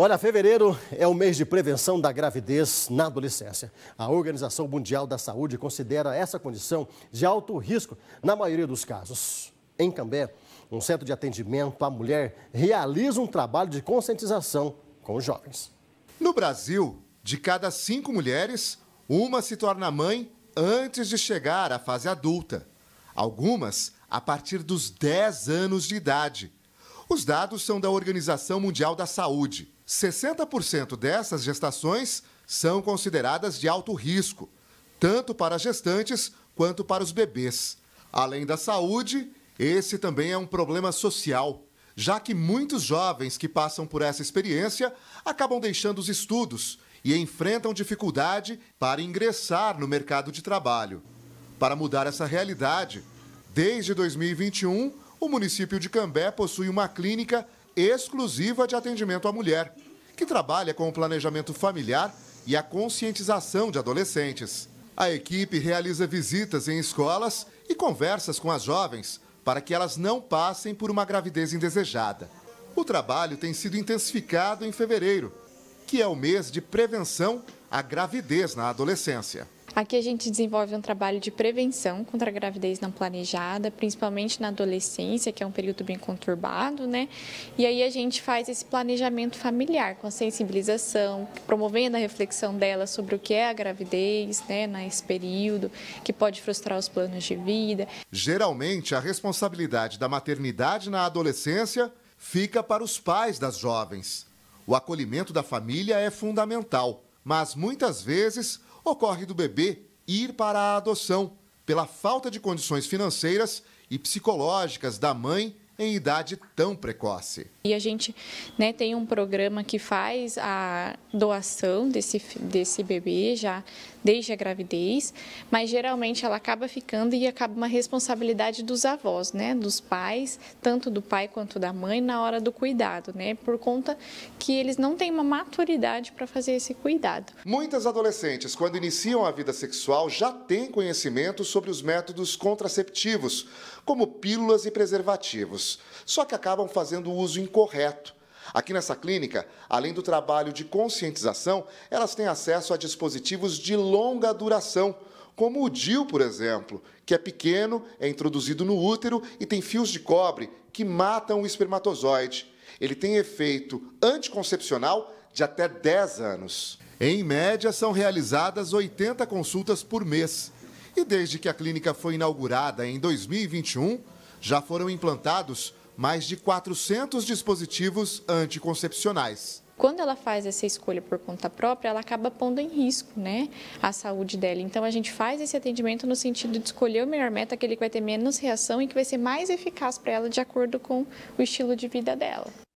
Olha, fevereiro é o mês de prevenção da gravidez na adolescência. A Organização Mundial da Saúde considera essa condição de alto risco na maioria dos casos. Em Cambé, um centro de atendimento à mulher realiza um trabalho de conscientização com os jovens. No Brasil, de cada cinco mulheres, uma se torna mãe antes de chegar à fase adulta. Algumas a partir dos 10 anos de idade. Os dados são da Organização Mundial da Saúde. 60% dessas gestações são consideradas de alto risco, tanto para as gestantes quanto para os bebês. Além da saúde, esse também é um problema social, já que muitos jovens que passam por essa experiência acabam deixando os estudos e enfrentam dificuldade para ingressar no mercado de trabalho. Para mudar essa realidade, desde 2021, o município de Cambé possui uma clínica exclusiva de atendimento à mulher, que trabalha com o planejamento familiar e a conscientização de adolescentes. A equipe realiza visitas em escolas e conversas com as jovens para que elas não passem por uma gravidez indesejada. O trabalho tem sido intensificado em fevereiro, que é o mês de prevenção à gravidez na adolescência. Aqui a gente desenvolve um trabalho de prevenção contra a gravidez não planejada, principalmente na adolescência, que é um período bem conturbado, né? E aí a gente faz esse planejamento familiar com a sensibilização, promovendo a reflexão dela sobre o que é a gravidez, né, nesse período, que pode frustrar os planos de vida. Geralmente, a responsabilidade da maternidade na adolescência fica para os pais das jovens. O acolhimento da família é fundamental mas muitas vezes ocorre do bebê ir para a adoção pela falta de condições financeiras e psicológicas da mãe em idade tão precoce. E a gente né, tem um programa que faz a doação desse, desse bebê já desde a gravidez, mas geralmente ela acaba ficando e acaba uma responsabilidade dos avós, né, dos pais, tanto do pai quanto da mãe na hora do cuidado, né, por conta que eles não têm uma maturidade para fazer esse cuidado. Muitas adolescentes, quando iniciam a vida sexual, já têm conhecimento sobre os métodos contraceptivos, como pílulas e preservativos só que acabam fazendo o uso incorreto. Aqui nessa clínica, além do trabalho de conscientização, elas têm acesso a dispositivos de longa duração, como o DIL, por exemplo, que é pequeno, é introduzido no útero e tem fios de cobre que matam o espermatozoide. Ele tem efeito anticoncepcional de até 10 anos. Em média, são realizadas 80 consultas por mês. E desde que a clínica foi inaugurada em 2021, já foram implantados mais de 400 dispositivos anticoncepcionais. Quando ela faz essa escolha por conta própria, ela acaba pondo em risco né, a saúde dela. Então, a gente faz esse atendimento no sentido de escolher o melhor método, aquele que vai ter menos reação e que vai ser mais eficaz para ela de acordo com o estilo de vida dela.